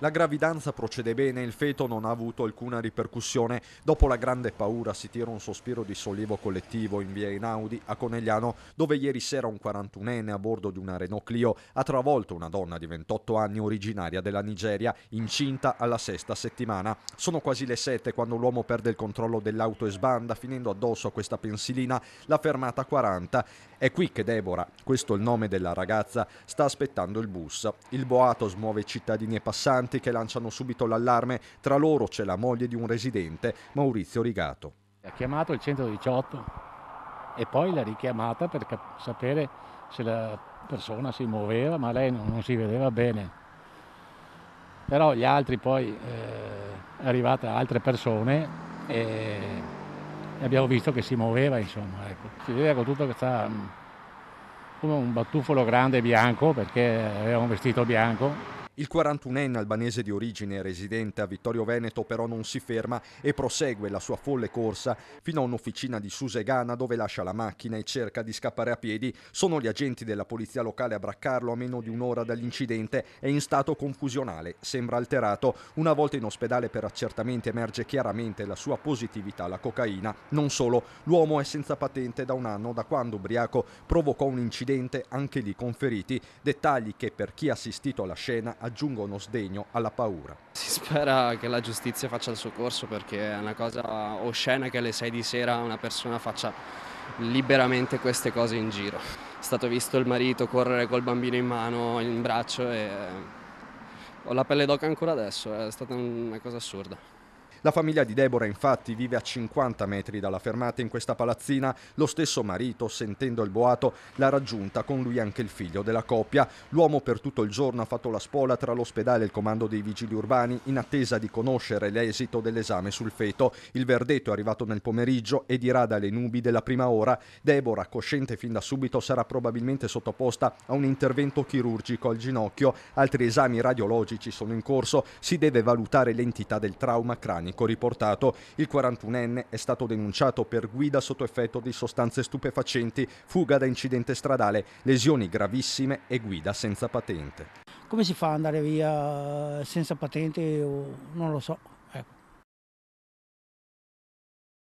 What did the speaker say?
La gravidanza procede bene, il feto non ha avuto alcuna ripercussione. Dopo la grande paura si tira un sospiro di sollievo collettivo in via Inaudi a Conegliano, dove ieri sera un 41enne a bordo di una Renault Clio ha travolto una donna di 28 anni originaria della Nigeria, incinta alla sesta settimana. Sono quasi le 7 quando l'uomo perde il controllo dell'auto e sbanda, finendo addosso a questa pensilina la fermata 40. È qui che Deborah, questo è il nome della ragazza, sta aspettando il bus. Il boato smuove cittadini e passanti passanti che lanciano subito l'allarme, tra loro c'è la moglie di un residente, Maurizio Rigato. Ha chiamato il 118 e poi l'ha richiamata per cap- sapere se la persona si muoveva, ma lei non, non si vedeva bene. Però gli altri poi eh, è altre persone e abbiamo visto che si muoveva, insomma, ecco. Si vedeva con tutto che sta mm, come un battufolo grande bianco perché aveva un vestito bianco il 41enne albanese di origine residente a Vittorio Veneto però non si ferma e prosegue la sua folle corsa fino a un'officina di Susegana dove lascia la macchina e cerca di scappare a piedi. Sono gli agenti della polizia locale a braccarlo a meno di un'ora dall'incidente. È in stato confusionale, sembra alterato. Una volta in ospedale per accertamenti emerge chiaramente la sua positività alla cocaina. Non solo, l'uomo è senza patente da un anno da quando ubriaco provocò un incidente anche lì con feriti. Dettagli che per chi ha assistito alla scena ha aggiungo uno sdegno alla paura. Si spera che la giustizia faccia il suo corso perché è una cosa oscena che alle 6 di sera una persona faccia liberamente queste cose in giro. È stato visto il marito correre col bambino in mano, in braccio e ho la pelle d'oca ancora adesso, è stata una cosa assurda. La famiglia di Deborah infatti vive a 50 metri dalla fermata in questa palazzina. Lo stesso marito, sentendo il boato, l'ha raggiunta, con lui anche il figlio della coppia. L'uomo per tutto il giorno ha fatto la spola tra l'ospedale e il comando dei vigili urbani in attesa di conoscere l'esito dell'esame sul feto. Il verdetto è arrivato nel pomeriggio e dirà dalle nubi della prima ora. Deborah, cosciente fin da subito, sarà probabilmente sottoposta a un intervento chirurgico al ginocchio. Altri esami radiologici sono in corso. Si deve valutare l'entità del trauma cranio britannico riportato. Il 41enne è stato denunciato per guida sotto effetto di sostanze stupefacenti, fuga da incidente stradale, lesioni gravissime e guida senza patente. Come si fa ad andare via senza patente? Non lo so.